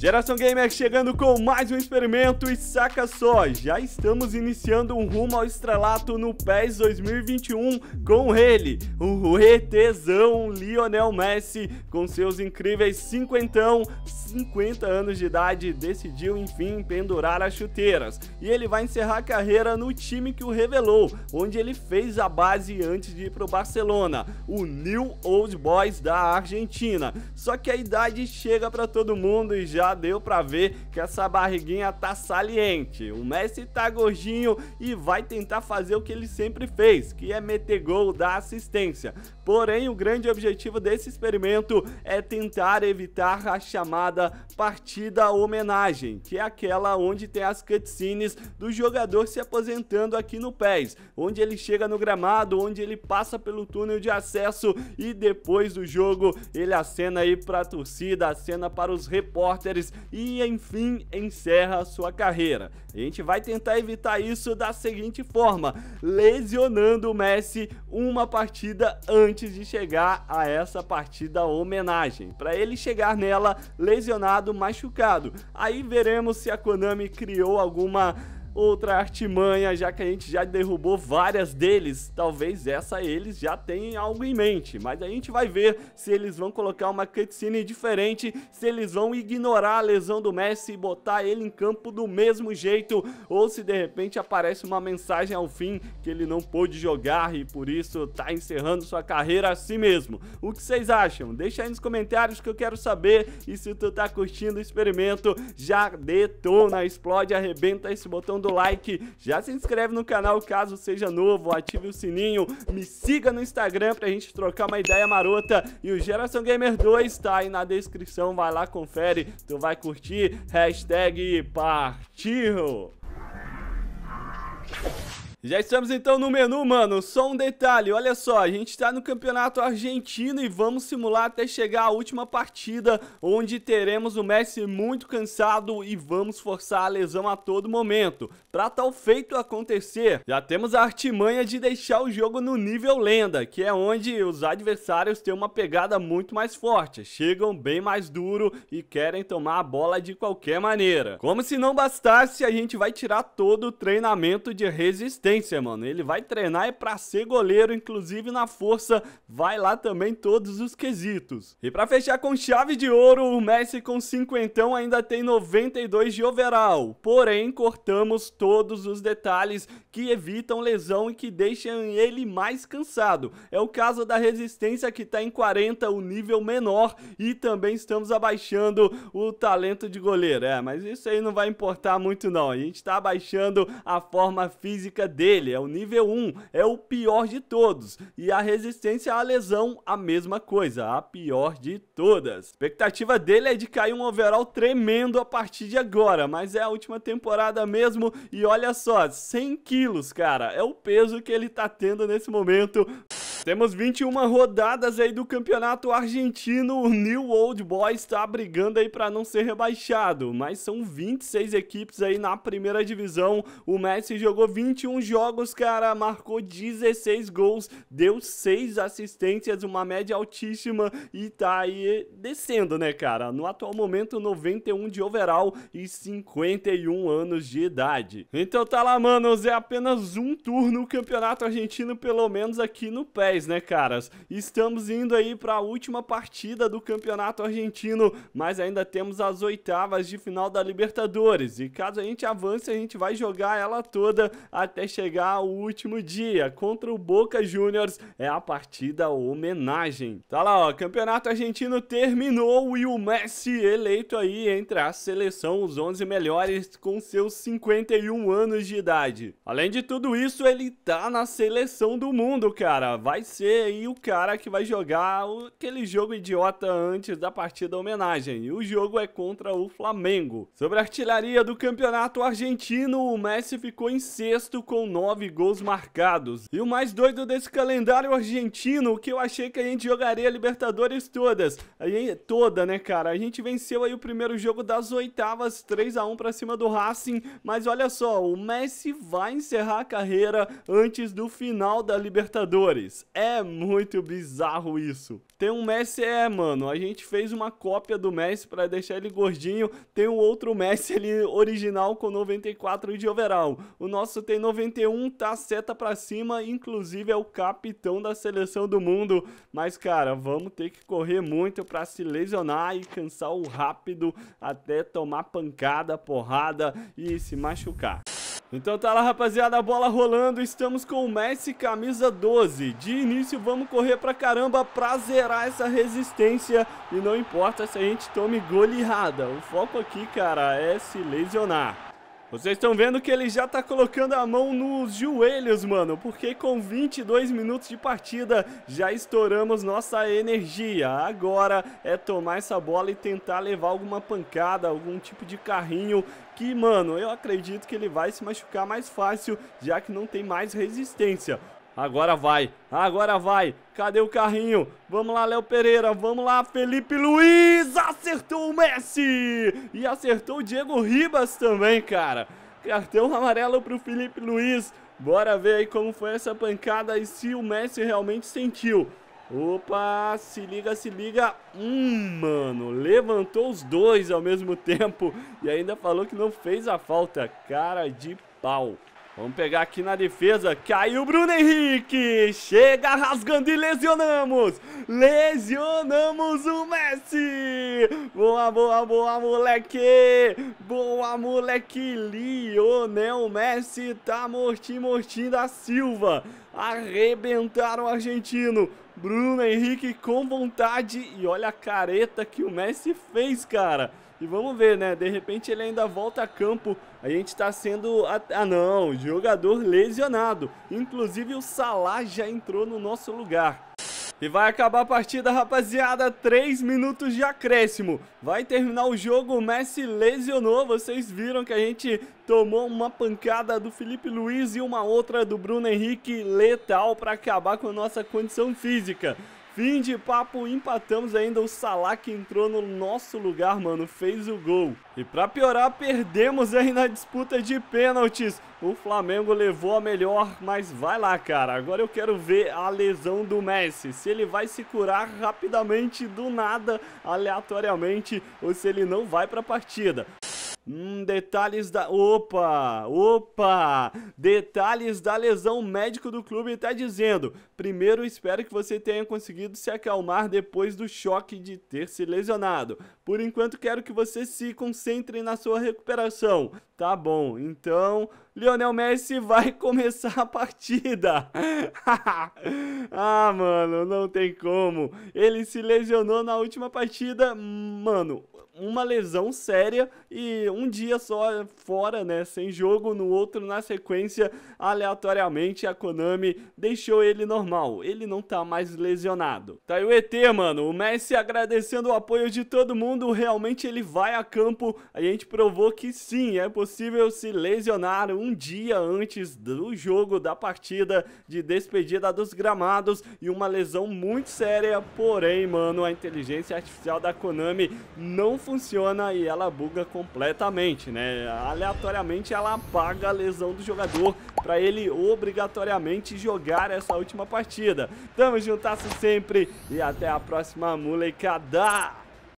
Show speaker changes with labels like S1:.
S1: Geração Gamer chegando com mais um experimento e saca só, já estamos iniciando um rumo ao estrelato no PES 2021 com ele, o ETzão Lionel Messi, com seus incríveis cinquentão, 50 anos de idade, decidiu enfim pendurar as chuteiras. E ele vai encerrar a carreira no time que o revelou, onde ele fez a base antes de ir pro Barcelona, o New Old Boys da Argentina. Só que a idade chega para todo mundo e já deu para ver que essa barriguinha tá saliente. O Messi tá gordinho e vai tentar fazer o que ele sempre fez, que é meter gol da assistência. Porém, o grande objetivo desse experimento é tentar evitar a chamada partida homenagem, que é aquela onde tem as cutscenes do jogador se aposentando aqui no PES, onde ele chega no gramado, onde ele passa pelo túnel de acesso e depois do jogo ele acena aí para a torcida, acena para os repórteres jogadores e enfim encerra sua carreira. A gente vai tentar evitar isso da seguinte forma, lesionando o Messi uma partida antes de chegar a essa partida homenagem, para ele chegar nela lesionado, machucado. Aí veremos se a Konami criou alguma outra artimanha, já que a gente já derrubou várias deles. Talvez essa eles já tenham algo em mente, mas a gente vai ver se eles vão colocar uma cutscene diferente, se eles vão ignorar a lesão do Messi e botar ele em campo do mesmo jeito, ou se de repente aparece uma mensagem ao fim que ele não pôde jogar e por isso tá encerrando sua carreira assim mesmo. O que vocês acham? Deixa aí nos comentários que eu quero saber e se tu tá curtindo o experimento, já detona, explode, arrebenta esse botão do like, já se inscreve no canal caso seja novo, ative o sininho, me siga no Instagram pra gente trocar uma ideia marota e o Geração Gamer 2 tá aí na descrição, vai lá, confere, tu vai curtir, hashtag partiu! Já estamos então no menu, mano. Só um detalhe, olha só, a gente tá no campeonato argentino e vamos simular até chegar à última partida, onde teremos o Messi muito cansado e vamos forçar a lesão a todo momento. Pra tal feito acontecer, já temos a artimanha de deixar o jogo no nível lenda, que é onde os adversários têm uma pegada muito mais forte, chegam bem mais duro e querem tomar a bola de qualquer maneira. Como se não bastasse, a gente vai tirar todo o treinamento de resistência consistência, mano. Ele vai treinar é pra ser goleiro, inclusive na força, vai lá também todos os quesitos. E pra fechar com chave de ouro, o Messi com 50 ainda tem 92 de overall. Porém, cortamos todos os detalhes que evitam lesão e que deixam ele mais cansado. É o caso da resistência que tá em 40, o nível menor, e também estamos abaixando o talento de goleiro. É, mas isso aí não vai importar muito não. A gente tá abaixando a forma física dele, é o nível 1, é o pior de todos. E a resistência à lesão, a mesma coisa, a pior de todas. A expectativa dele é de cair um overall tremendo a partir de agora, mas é a última temporada mesmo. E olha só, 100 quilos, cara, é o peso que ele tá tendo nesse momento. Temos 21 rodadas aí do campeonato argentino. O New Old Boys está brigando aí para não ser rebaixado, mas são 26 equipes aí na primeira divisão. O Messi jogou 21 jogos, cara, marcou 16 gols, deu 6 assistências, uma média altíssima e tá aí descendo, né, cara? No atual momento, 91 de overall e 51 anos de idade. Então tá lá, manos, é apenas um turno o campeonato argentino, pelo menos aqui no pé. 10, né, caras? Estamos indo aí para a última partida do Campeonato Argentino, mas ainda temos as oitavas de final da Libertadores. E caso a gente avance, a gente vai jogar ela toda até chegar ao último dia contra o Boca Juniors. É a partida homenagem. Tá lá, ó, Campeonato Argentino terminou e o Messi eleito aí entre a seleção os 11 melhores com seus 51 anos de idade. Além de tudo isso, ele tá na seleção do mundo, cara. Vai vai ser aí o cara que vai jogar aquele jogo idiota antes da partida homenagem. E o jogo é contra o Flamengo. Sobre a artilharia do campeonato argentino, o Messi ficou em sexto com nove gols marcados. E o mais doido desse calendário argentino, que eu achei que a gente jogaria a Libertadores todas. A gente, toda, né, cara? A gente venceu aí o primeiro jogo das oitavas, 3 a 1 para cima do Racing, mas olha só, o Messi vai encerrar a carreira antes do final da Libertadores é muito bizarro isso. Tem um Messi, é, mano, a gente fez uma cópia do Messi para deixar ele gordinho. Tem o um outro Messi ali original com 94 de overall. O nosso tem 91, tá seta para cima, inclusive é o capitão da seleção do mundo. Mas, cara, vamos ter que correr muito para se lesionar e cansar o rápido até tomar pancada, porrada e se machucar. Então tá lá, rapaziada, a bola rolando. Estamos com o Messi, camisa 12. De início, vamos correr pra caramba pra zerar essa resistência. E não importa se a gente tome errada O foco aqui, cara, é se lesionar. Vocês estão vendo que ele já tá colocando a mão nos joelhos, mano, porque com 22 minutos de partida já estouramos nossa energia. Agora é tomar essa bola e tentar levar alguma pancada, algum tipo de carrinho que, mano, eu acredito que ele vai se machucar mais fácil, já que não tem mais resistência. Agora vai, agora vai. Cadê o carrinho? Vamos lá, Léo Pereira. Vamos lá, Felipe Luiz. Acertou o Messi. E acertou o Diego Ribas também, cara. Cartão amarelo pro Felipe Luiz. Bora ver aí como foi essa pancada e se o Messi realmente sentiu. Opa, se liga, se liga. Hum, mano, levantou os dois ao mesmo tempo e ainda falou que não fez a falta. Cara de pau. Vamos pegar aqui na defesa. Caiu o Bruno Henrique. Chega rasgando e lesionamos. Lesionamos o Messi. Boa, boa, boa, moleque. Boa, moleque. Lionel Messi tá mortinho, mortinho da Silva. Arrebentaram o argentino. Bruno Henrique com vontade. E olha a careta que o Messi fez, cara. E vamos ver, né? De repente ele ainda volta a campo. A gente está sendo. Ah, não, jogador lesionado. Inclusive o Salah já entrou no nosso lugar. E vai acabar a partida, rapaziada. 3 minutos de acréscimo. Vai terminar o jogo. O Messi lesionou. Vocês viram que a gente tomou uma pancada do Felipe Luiz e uma outra do Bruno Henrique letal para acabar com a nossa condição física. Fim de papo, empatamos ainda. O Salah que entrou no nosso lugar, mano, fez o gol. E para piorar, perdemos aí na disputa de pênaltis. O Flamengo levou a melhor, mas vai lá, cara. Agora eu quero ver a lesão do Messi. Se ele vai se curar rapidamente, do nada, aleatoriamente, ou se ele não vai para a partida. Hum, detalhes da. Opa! Opa! Detalhes da lesão médico do clube está dizendo. Primeiro, espero que você tenha conseguido se acalmar depois do choque de ter se lesionado. Por enquanto, quero que você se concentre na sua recuperação. Tá bom, então. Lionel Messi vai começar a partida. ah, mano, não tem como. Ele se lesionou na última partida, mano, uma lesão séria e um dia só fora, né, sem jogo, no outro na sequência, aleatoriamente a Konami deixou ele normal. Ele não tá mais lesionado. Tá aí o ET, mano. O Messi agradecendo o apoio de todo mundo, realmente ele vai a campo. A gente provou que sim, é possível se lesionar um dia antes do jogo da partida de despedida dos gramados e uma lesão muito séria, porém, mano, a inteligência artificial da Konami não funciona e ela buga completamente, né? Aleatoriamente ela apaga a lesão do jogador para ele obrigatoriamente jogar essa última partida. Tamo juntasso sempre e até a próxima molecada!